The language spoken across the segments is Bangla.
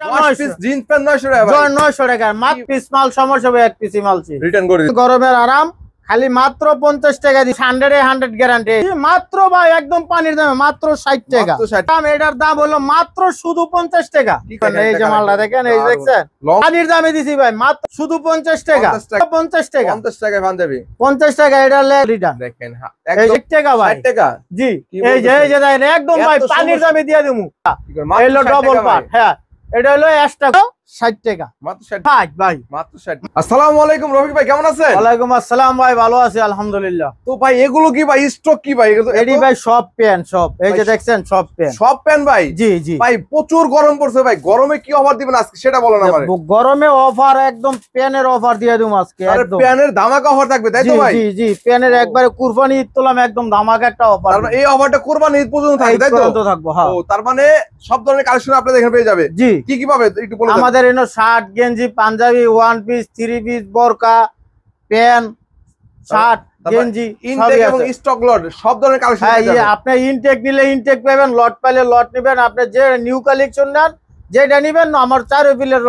গরমের আরাম খালি মাত্র পঞ্চাশ টাকা দিস গ্যারান্টি মাত্র ভাই একদম পানির দামে মাত্র ষাট টাকা দাম হলো মাত্র শুধু পঞ্চাশ টাকা পানির দামে দিছি ভাই মাত্র শুধু পঞ্চাশ টাকা পঞ্চাশ টাকা পঞ্চাশ টাকা পাঞ্জাবি পঞ্চাশ টাকা এটা রিটার্ন দেখেন টাকা ভাই টাকা জি একদম ভাই পানির দামে দিয়ে দেবো ডবল পাট হ্যাঁ এটা হলো অ্যাশটা গরমে অফার একদম প্যানের অফার দিয়ে দেব আজকে প্যানের ধামাকা অফার থাকবে তাই তো ভাই জি জি প্যানের একবারে কুরবানি ঈদ তোলাম একদম ধামাকা একটা অফার এই অফারটা কুরবানি ঈদ পর্যন্ত থাকবে থাকবো হ্যাঁ। তার মানে সব ধরনের কালেকশন আপনাদের এখানে পেয়ে যাবে জি কি কি পাবে একটু বলে আমাদের আমাদের এনে শার্ট গেঞ্জি পাঞ্জাবি ওয়ান পিস থ্রি পিস বোরকা প্যান্ট শার্ট গেঞ্জি ইনটেক এবং স্টক লট সব ধরনের কালেকশন হ্যাঁ ইয়ে, আপনি ইনটেক নিলে ইনটেক পাবেন লট পাইলে লট নেবেন আপনি যে নিউ কালেকশন নেন যেটা নিবেন আমার চার বিলের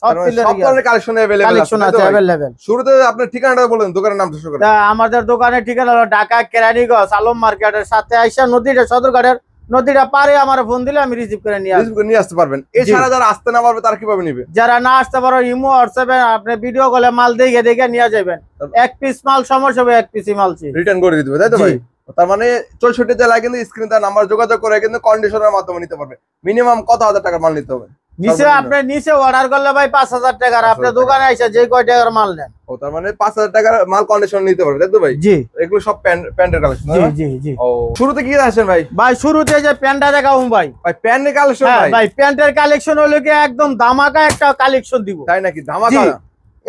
সব সব ইয়ে ধরনের কালেকশন अवेलेबल কালেকশন আছে अवेलेबल শুরুতে আপনি ঠিকানাটা বলেন দোকানের নামটা শুরু করেন আমাদের দোকানের ঠিকানা হলো ঢাকা কেরানীগঞ্জ আলম মার্কেটের সাথে আইসা নদীর সদরঘাটের নদীটা পারে আমার ফোন দিলে আমি রিসিভ করে নিয়ে নিয়ে আসতে পারবেন এছাড়া যারা আসতে না পারবে তারা কিভাবে নিবে যারা না আসতে পারো ইমো হোয়াটসঅ্যাপে আপনি ভিডিও কলে মাল দেখে দেখে নিয়ে যাবেন এক পিস মাল সমস্যা হবে এক পিস মাল রিটার্ন করে দিতে হবে তাই তো ভাই তার মানে চৌষট্টি জেলায় কিন্তু স্ক্রিন তার নাম্বার যোগাযোগ করে কিন্তু কন্ডিশনের মাধ্যমে নিতে পারবে মিনিমাম কত হাজার টাকার মাল নিতে হবে নিচে আপনি নিচে অর্ডার করলে ভাই পাঁচ হাজার টাকার আপনার দোকানে আইসা যে কয় টাকার মাল নেন ও তার মানে পাঁচ হাজার টাকার মাল কন্ডিশন নিতে পারবে তাই তো ভাই জি এগুলো সব প্যান্টের কালেকশন জি জি জি ও শুরুতে কি আসেন ভাই ভাই শুরুতে যে প্যান্টটা দেখাবো ভাই ভাই প্যান্টের কালেকশন হ্যাঁ, ভাই ভাই প্যান্টের কালেকশন হলো কি একদম ধামাকা একটা কালেকশন দিব তাই নাকি ধামাকা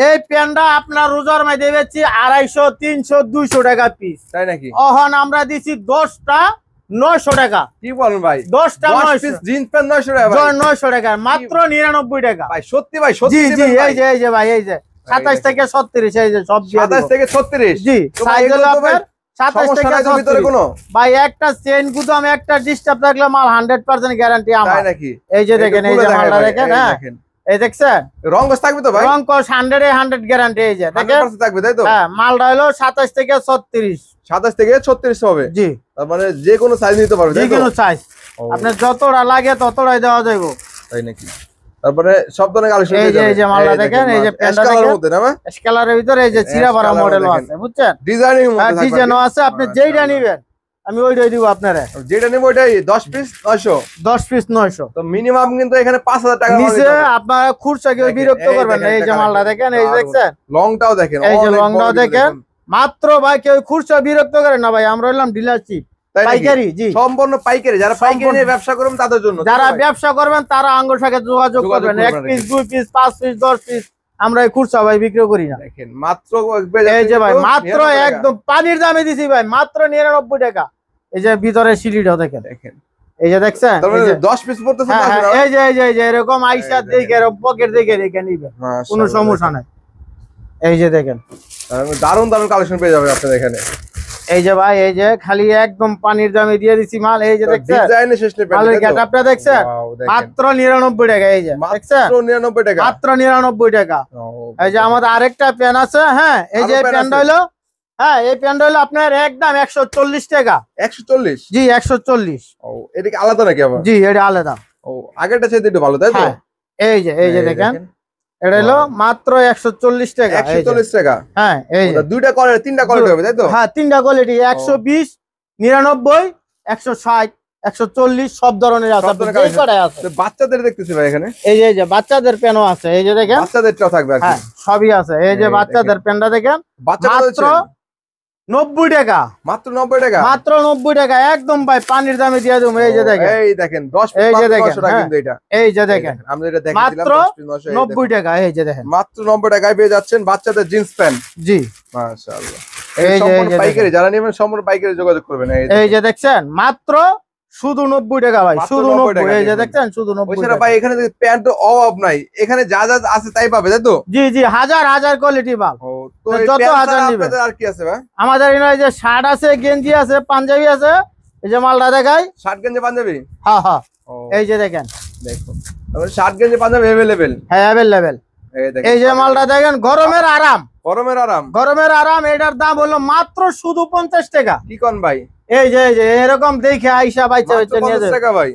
এই প্যান্টটা আপনার রোজার মাই দেবেছি আড়াইশো তিনশো দুইশো টাকা পিস তাই নাকি অহন আমরা দিছি দশটা নয়শো টাকা মাত্র নিরানব্বই টাকা ভাই সত্যি ভাই এই যে এই যে ভাই এই যে সাতাশ থেকে এই যে সাতাশ থেকে সাতাশ ভাই একটা গুদাম একটা ডিস্টার্ব থাকলে মাল হান্ড্রেড পার্সেন্ট গ্যারান্টি আমার এই যে দেখেন এই যে দেখেন হ্যাঁ এই দেখছেন রং কস থাকবে তো ভাই রং কস 100 এ 100 গ্যারান্টি এই যে দেখেন থাকবে তাই তো হ্যাঁ মালটা হলো 27 থেকে 36 27 থেকে 36 হবে জি তার মানে যে সাইজ নিতে পারবে যে সাইজ আপনার যতটা লাগে ততটাই দেওয়া যাবে তাই নাকি তারপরে মানে সব ধরনের এই যে এই যে মালটা দেখেন এই যে কালার মধ্যে না কালারের ভিতরে এই যে চিরা ভরা মডেল আছে বুঝছেন ডিজাইনিং মধ্যে ডিজাইনও হ্যাঁ, আছে আপনি আচ্ছা, যেইটা আচ্ছা। নেবেন আমি ওইটাই দিব আপনারা যেটা নেব ওইটাই 10 পিস 900 10 পিস 900 তো মিনিমাম কিন্তু এখানে 5000 টাকা নিচে আপনারা খুরসা কেউ বিরক্ত করবেন না এই যে মালটা দেখেন এই দেখছেন লংটাও দেখেন এই যে লংটাও দেখেন মাত্র ভাই কেউ খুরসা বিরক্ত করে না ভাই আমরা হলাম ডিলারশিপ পাইকারি সম্পূর্ণ পাইকারি যারা পাইকারি ব্যবসা তাদের জন্য যারা ব্যবসা করবেন তারা আঙ্গুর সাথে যোগাযোগ করবেন পিস পিস পিস পিস আমরা ভাই বিক্রি করি মাত্র এই যে ভাই মাত্র একদম পানির দামে ভাই মাত্র টাকা এই যে ভিতরে সিঁড়িটা দেখেন দেখেন এই যে দেখছেন মানে দশ পিস পড়তেছে হ্যাঁ, হ্যাঁ, এই যে এই যে এই যে এরকম আইসা দিকে এরকম পকেট দিকে রেখে নিবে কোনো সমস্যা নাই এই যে দেখেন দারুন দারুন কালেকশন পেয়ে যাবে আপনার এখানে এই যে ভাই এই যে খালি একদম পানির দামে দিয়ে দিছি মাল এই যে দেখছেন ডিজাইনে শেষ নেই মালের গেটআপটা দেখছেন মাত্র 99 টাকা এই যে দেখছেন মাত্র 99 টাকা মাত্র 99 টাকা oh, এই যে আমাদের আরেকটা প্যান আছে হ্যাঁ এই যে প্যানটা হলো হ্যাঁ এই প্যান্ট আপনার একদম একশো চল্লিশ টাকা একশো চল্লিশ জি একশো চল্লিশ ও এটা আলাদা নাকি জি এটা আলাদা ও আগেরটা চাইতে একটু ভালো তাই তো হ্যাঁ, এই যে এই যে দেখেন এটা মাত্র একশো চল্লিশ টাকা টাকা হ্যাঁ এই দুইটা কোয়ালিটি তিনটা কোয়ালিটি হবে তাই তো হ্যাঁ তিনটা কোয়ালিটি oh। একশো বিশ নিরানব্বই একশো একশো চল্লিশ সব ধরনের বাচ্চাদের দেখতেছি এখানে এই যে বাচ্চাদের আছে এই যে দেখেন থাকবে হ্যাঁ, সবই আছে এই যে বাচ্চাদের প্যানটা দেখেন মাত্র নব্বই টাকা মাত্র নব্বই টাকা মাত্র নব্বই টাকা একদম ভাই পানির দামে দিয়ে দেবো এই যে দেখেন এই দেখেন দশ এই যে দেখেন হ্যাঁ, এই যে দেখেন আমরা এটা দেখেন মাত্র নব্বই টাকা এই যে দেখেন মাত্র নব্বই টাকায় পেয়ে যাচ্ছেন বাচ্চাদের জিন্স প্যান্ট জি মাশাআল্লাহ এই যে পাইকারি যারা নেবেন সম্পূর্ণ পাইকারি যোগাযোগ করবেন এই যে দেখছেন মাত্র শুধু নব্বই টাকা ভাই শুধু নব্বই এই দেখছেন শুধু নব্বই টাকা ভাই এখানে প্যান্ট তো অভাব নাই এখানে যা যা আছে তাই পাবে তাই তো জি জি হাজার হাজার কোয়ালিটি পাব মানে যত হাজার আর কি আছে ভাই আমাদের এখানে যে শার্ট আছে গেঞ্জি আছে পাঞ্জাবি আছে এই যে মালটা দেখাই শার্ট গেঞ্জি পাঞ্জাবি হ্যাঁ হ্যাঁ এই যে দেখেন দেখো শার্ট গেঞ্জি পাঞ্জাবি অ্যাভেলেবেল হ্যাঁ অ্যাভেলেবেল এই যে মালটা দেখেন গরমের আরাম গরমের আরাম গরমের আরাম এটার দাম হলো মাত্র শুধু পঞ্চাশ টাকা কি কন ভাই এই যে যে এরকম দেখে আইসা বাইচা হচ্ছে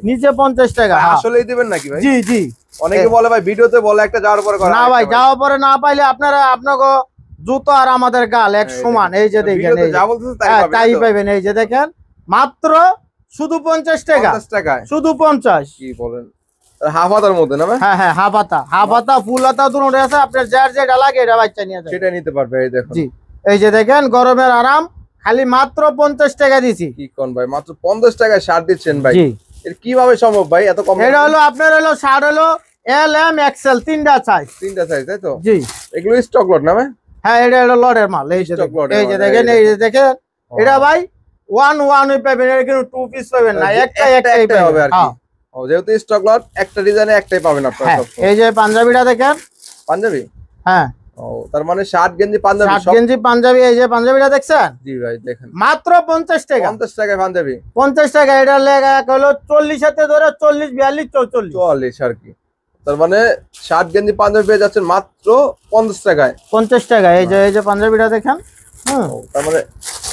নিচে পঞ্চাশ টাকা হ্যাঁ। আসলেই নাকি ভাই জি জি অনেকে বলে ভাই ভিডিওতে বলে একটা যাওয়ার পরে না ভাই যাওয়ার পরে না পাইলে আপনারা আপনাকে জুতো আর আমাদের গাল এক সমান এই যে দেখেন তাই হ্যাঁ, পাইবেন এই যে দেখেন মাত্র শুধু পঞ্চাশ টাকা শুধু পঞ্চাশ কি বলেন হাফাতার মধ্যে না হ্যাঁ হ্যাঁ হাফাতা হাফাতা ফুল হাতা দুটো আছে আপনার যার যেটা লাগে এটা বাচ্চা নিয়ে সেটা নিতে পারবে এই যে দেখেন গরমের আরাম খালি মাত্র পঞ্চাশ টাকা দিছি কি কোন ভাই মাত্র পঞ্চাশ টাকায় সার দিচ্ছেন ভাই এর কিভাবে সম্ভব ভাই এত কম এটা হলো আপনার হলো শার্ট হলো এল এম এক্সেল তিনটা সাইজ তিনটা সাইজ তাই তো জি এগুলো স্টক লট না ভাই হ্যাঁ এটা হলো লটের মাল এই যে হ্যাঁ, এই যে দেখেন এই যে দেখেন এটা ভাই ওয়ান ওয়ান পাবেন এটা কিন্তু টু পিস পাবেন না একটা একটাই হবে আর কি হ্যাঁ। ও যেহেতু স্টক লট একটা ডিজাইনে একটাই পাবেন আপনারা হ্যাঁ, এই যে পাঞ্জাবিটা দেখেন পাঞ্জাবি হ্যাঁ ও তার মানে শার্ট গেঞ্জি পাঞ্জাবি গেঞ্জি পাঞ্জাবি এই যে পাঞ্জাবিটা দেখছেন মাত্র 50 টাকা 50 টাকায় পাঞ্জাবি 50 টাকা এটা লাগা হলো 40 সাথে ধরে 40 42 44 44 আর কি তার মানে শার্ট গেঞ্জি পাঞ্জাবি পেয়ে মাত্র 50 টাকায় 50 টাকা এই যে হ্যাঁ। এই যে পাঞ্জাবিটা দেখেন তার মানে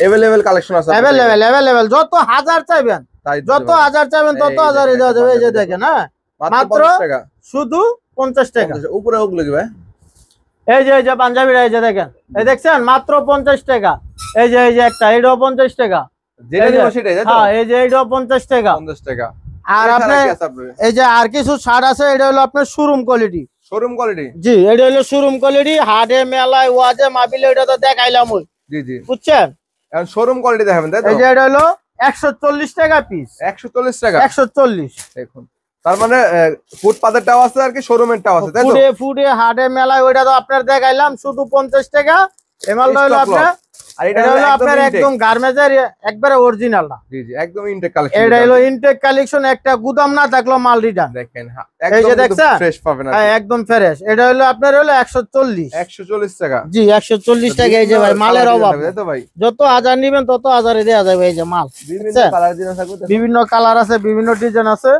अवेलेबल কালেকশন আছে अवेलेबल अवेलेबल যত হাজার চাইবেন যত হাজার চাইবেন তত হাজার দেওয়া এই যে দেখেন হ্যাঁ শুধু পঞ্চাশ টাকা উপরে ওগুলো লাগবে এই যে এই যে পাঞ্জাবিটা এই যে দেখেন এই দেখছেন মাত্র পঞ্চাশ টাকা এই যে এই যে একটা এইটাও পঞ্চাশ টাকা হ্যাঁ এই যে এইটাও পঞ্চাশ টাকা পঞ্চাশ টাকা আর আপনার এই যে আর কিছু ছাড় আছে এটা হলো আপনার শোরুম কোয়ালিটি শোরুম কোয়ালিটি জি এটা হলো শোরুম কোয়ালিটি হাটে মেলায় ওয়াজে মাপিলে ওটা তো দেখাইলাম ওই জি জি বুঝছেন শোরুম কোয়ালিটি দেখাবেন তাই এই যে এটা হলো একশো টাকা পিস একশো টাকা একশো দেখুন তার মানে ফুটপাতেরটাও আছে আর কি শোরুমেরটাও আছে তাই তো ফুটে ফুটে হাটে মেলায় ওইটা তো আপনার দেখাইলাম শুধু 50 টাকা এমালটা হলো আপনার আর এটা হলো আপনার একদম গার্মেন্টসের একবারে অরিজিনাল না জি জি একদম ইনটেক কালেকশন এটা হলো ইনটেক কালেকশন একটা গুদাম না থাকলো মাল রিটার্ন দেখেন একদম ফ্রেশ পাবেন হ্যাঁ একদম ফ্রেশ এটা হলো আপনার হলো 140 140 টাকা জি 140 টাকা এই যে ভাই মালের অভাব তো ভাই যত হাজার নেবেন তত হাজারে দেয়া যাবে এই যে মাল বিভিন্ন কালার আছে বিভিন্ন ডিজাইন আছে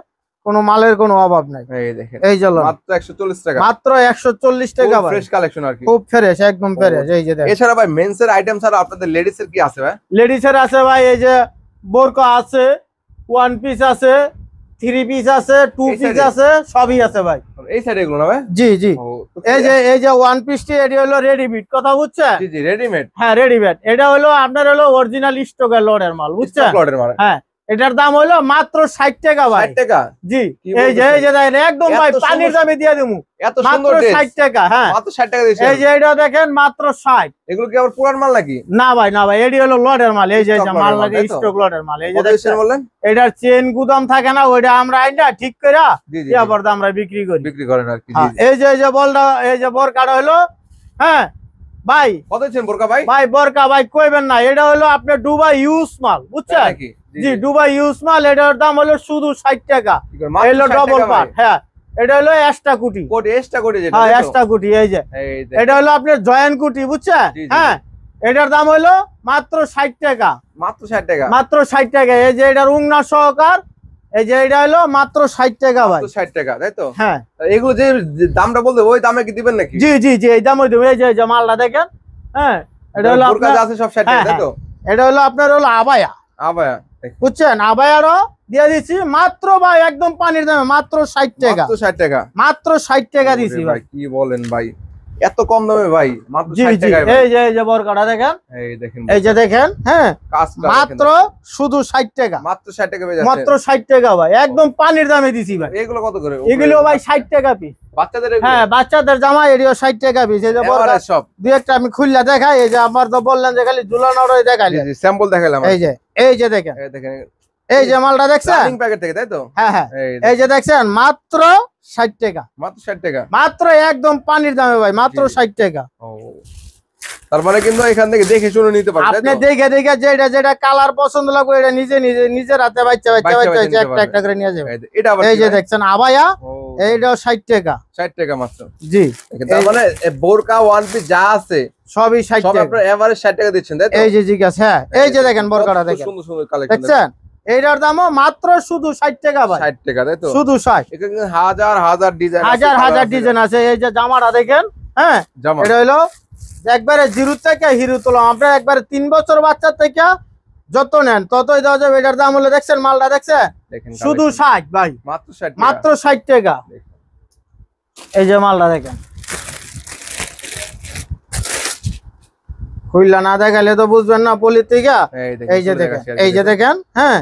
কোনো মালের কোনো অভাব নাই এই দেখেন এই জল মাত্র 140 টাকা মাত্র 140 টাকা ভাই ফ্রেশ কালেকশন আর কি খুব ফ্রেশ একদম ফ্রেশ এই যে দেখেন এছাড়া ভাই মেন্স এর আইটেম ছাড়া আপনাদের লেডিস এর কি আছে ভাই লেডিস এর আছে ভাই এই যে বোরকো আছে ওয়ান পিস আছে থ্রি পিস আছে টু পিস আছে সবই আছে ভাই এই সাইড এগুলো না ভাই জি জি এই যে এই যে ওয়ান পিস টি এটা হলো রেডিমেড কথা বুঝছে জি জি রেডিমেড হ্যাঁ রেডিমেড এটা হলো আপনার হলো অরিজিনাল স্টকের লড়ের মাল বুঝছেন লড়ের মাল হ্যাঁ এটার দাম হলো মাত্র ষাট টাকা ভাই টাকা জি এই যে এই যে একদম ভাই পানির দামে দিয়ে দেবো এত টাকা হ্যাঁ ষাট টাকা এই যে দেখেন মাত্র এগুলো কি মাল না ভাই না ভাই হলো মাল এই যে মাল লাগে চেন থাকে না ওইটা আমরা ঠিক আমরা বিক্রি করি বিক্রি হ্যাঁ, এই যে এই যে বলটা এই যে বরকাটা হলো হ্যাঁ ভাই কতছেন বোরকা ভাই ভাই বোরকা ভাই কইবেন না এটা হলো ইউজ মাল বুঝছেন জি ইউজ মাল এটার দাম হলো শুধু 60 টাকা হলো হ্যাঁ এটা হলো এক্সট্রা কুটি কোটি হ্যাঁ, কুটি হ্যাঁ কুটি এই যে এটা হলো আপনার জয়েন্ট কুটি বুঝছেন হ্যাঁ এটার দাম হলো মাত্র 60 টাকা মাত্র 60 টাকা মাত্র 60 টাকা এই যে এটার উংনা সহকার এই যে এটা মাত্র ষাট টাকা ভাই টাকা তাই তো হ্যাঁ। যে দামটা বলতে ওই দামে দিবেন জি জি এই দামে এই যে মালটা দেখেন হ্যাঁ এটা আপনার আছে সব টাকা হ্যাঁ, হ্যাঁ, এটা আপনার হলো আবায়া আবায়া বুঝছেন মাত্র ভাই একদম পানির দামে মাত্র ষাট টাকা মাত্র টাকা মাত্র টাকা ভাই কি বলেন ভাই এত কম দামে ভাই মাত্র যে এই যে দেখেন হ্যাঁ মাত্র শুধু টাকা মাত্র টাকা পেয়ে মাত্র টাকা ভাই একদম পানির দামে দিছি ভাই এগুলো কত করে এগুলো ভাই ষাট টাকা পি বাচ্চাদের হ্যাঁ, জামা এরিও 60 টাকা এই যে সব একটা আমি খুললা দেখাই এই যে আমার তো বললাম যে খালি ঝুলানোর দেখালি দেখালাম এই যে এই যে দেখেন এই যে মালটা দেখছেন প্যাকেট থেকে তাই তো হ্যাঁ হ্যাঁ এই যে দেখছেন মাত্র ষাট টাকা মাত্র ষাট টাকা মাত্র একদম পানির দামে ভাই মাত্র ষাট টাকা তারপরে কিন্তু এখান থেকে দেখে শুনে নিতে পারবেন আপনি দেখে দেখে যেটা যেটা কালার পছন্দ লাগবে এটা নিজে নিজে নিজের হাতে বাচ্চা বাচ্চা বাচ্চা একটা একটা করে নিয়ে যাবে এটা আবার এই যে দেখছেন আবায়া এইটাও 60 টাকা 60 টাকা মাত্র জি তার মানে বোরকা ওয়ান পিস যা আছে সবই 60 টাকা সব আপনারা এভারেজ 60 টাকা দিচ্ছেন তাই তো এই যে জি গ্যাস হ্যাঁ এই যে দেখেন বোরকাটা দেখেন সুন্দর সুন্দর কালেকশন দেখছেন এইটার দামও মাত্র শুধু ষাট টাকা ভাই ষাট টাকা তাই তো শুধু ষাট হাজার হাজার ডিজাইন হাজার হাজার ডিজাইন আছে এই যে জামাটা দেখেন হ্যাঁ এটা হইলো একবারে জিরু থেকে হিরু তোলাম আপনার একবারে তিন বছর বাচ্চা থেকে যত নেন ততই দেওয়া যাবে এটার দাম হলো দেখছেন মালটা দেখছে শুধু ষাট ভাই মাত্র ষাট মাত্র ষাট টাকা এই যে মালটা দেখেন না দেখালে তো বুঝবেন না পলির থেকে এই যে দেখেন এই যে দেখেন হ্যাঁ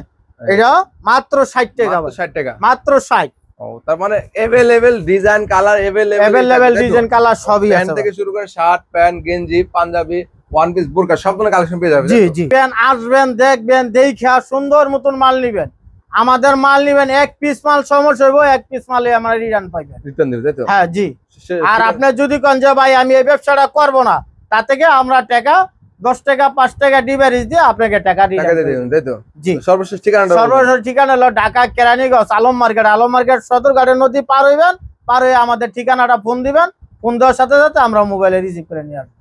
হ্যাঁ। এটা মাত্র 60 টাকা 60 টাকা মাত্র 60 ও তার মানে available design colour available available design colour সবই আছে থেকে শুরু করে শার্ট প্যান্ট গেঞ্জি পাঞ্জাবি ওয়ান পিস বোরকা কালেকশন পেয়ে যাবেন জি জি প্যান আসবেন দেখবেন দেখে সুন্দর মতন মাল নেবেন আমাদের মাল নেবেন এক পিস মাল সমস্যা এক পিস মালে আমরা রিটার্ন পাইবেন রিটার্ন দিবেন তাই তো হ্যাঁ জি আর আপনি যদি কন যে ভাই আমি এই ব্যবসাটা করব না তা থেকে আমরা টাকা দশ টাকা পাঁচ টাকা ডিভারিজ দিয়ে আপনাকে টাকা দিয়ে জি সর্বশেষ ঠিকানা সর্বশেষ ঠিকানা হলো ঢাকা কেরানীগঞ্জ আলম মার্কেট আলম মার্কেট সদরঘাটের নদী পার হইবেন পার হয়ে আমাদের ঠিকানাটা ফোন দিবেন ফোন দেওয়ার সাথে সাথে আমরা মোবাইলে রিসিভ করে নিয়ে আসবো